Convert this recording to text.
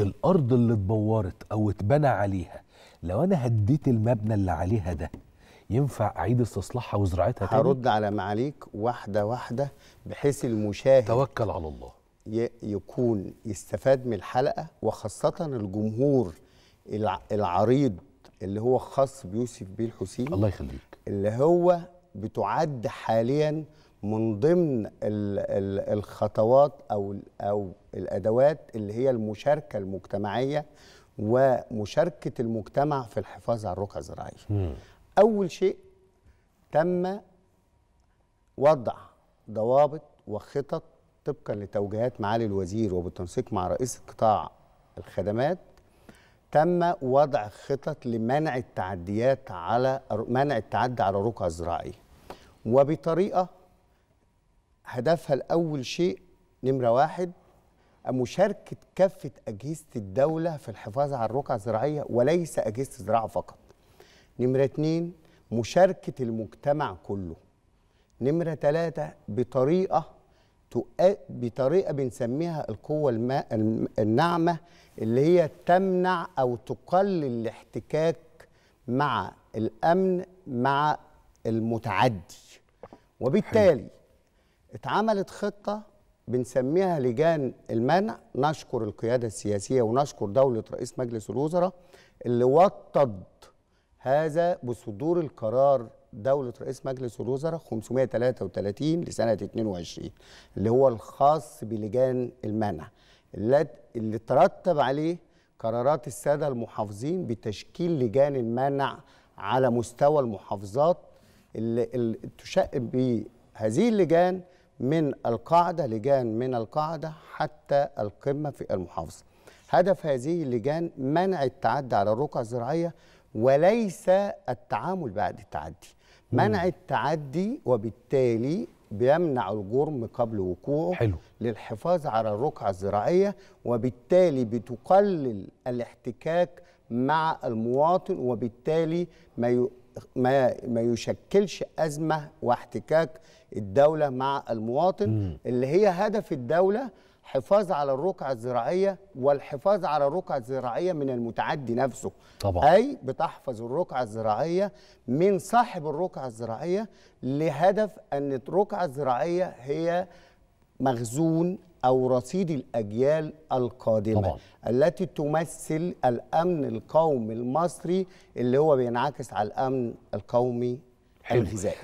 الارض اللي اتبورت او اتبنى عليها لو انا هديت المبنى اللي عليها ده ينفع اعيد استصلاحها وزراعتها تاني؟ هرد على معاليك واحده واحده بحيث المشاهد توكل على الله يكون يستفاد من الحلقه وخاصه الجمهور العريض اللي هو خاص بيوسف بيه الحسين الله يخليك اللي هو بتعد حاليا من ضمن الخطوات او او الادوات اللي هي المشاركه المجتمعيه ومشاركه المجتمع في الحفاظ على الرقعه الزراعيه. اول شيء تم وضع ضوابط وخطط طبقا لتوجيهات معالي الوزير وبالتنسيق مع رئيس قطاع الخدمات تم وضع خطط لمنع التعديات على منع التعدي على الرقعه الزراعيه وبطريقه هدفها الأول شيء نمرة واحد مشاركة كافة أجهزة الدولة في الحفاظ على الرقعة الزراعية وليس أجهزة الزراعة فقط نمرة اتنين مشاركة المجتمع كله نمرة ثلاثة بطريقة بطريقة بنسميها القوة الماء الناعمة اللي هي تمنع أو تقلل الاحتكاك مع الأمن مع المتعدي وبالتالي اتعملت خطه بنسميها لجان المنع نشكر القياده السياسيه ونشكر دوله رئيس مجلس الوزراء اللي وطد هذا بصدور القرار دولة رئيس مجلس الوزراء 533 لسنة 22 اللي هو الخاص بلجان المنع اللي ترتب عليه قرارات السادة المحافظين بتشكيل لجان المنع على مستوى المحافظات اللي, اللي بهذه اللجان من القاعدة لجان من القاعدة حتى القمة في المحافظة هدف هذه اللجان منع التعدي على الرقعة الزراعية وليس التعامل بعد التعدي منع التعدي وبالتالي بيمنع الجرم قبل وقوعه حلو. للحفاظ على الرقعة الزراعية وبالتالي بتقلل الاحتكاك مع المواطن وبالتالي ما ما ما يشكلش ازمه واحتكاك الدوله مع المواطن اللي هي هدف الدوله حفاظ على الرقعة الزراعية والحفاظ على الرقعة الزراعية من المتعدي نفسه طبعا. أي بتحفظ الرقعة الزراعية من صاحب الرقعة الزراعية لهدف أن الرقعة الزراعية هي مخزون أو رصيد الأجيال القادمة طبعا. التي تمثل الأمن القومي المصري اللي هو بينعكس على الأمن القومي الغذائي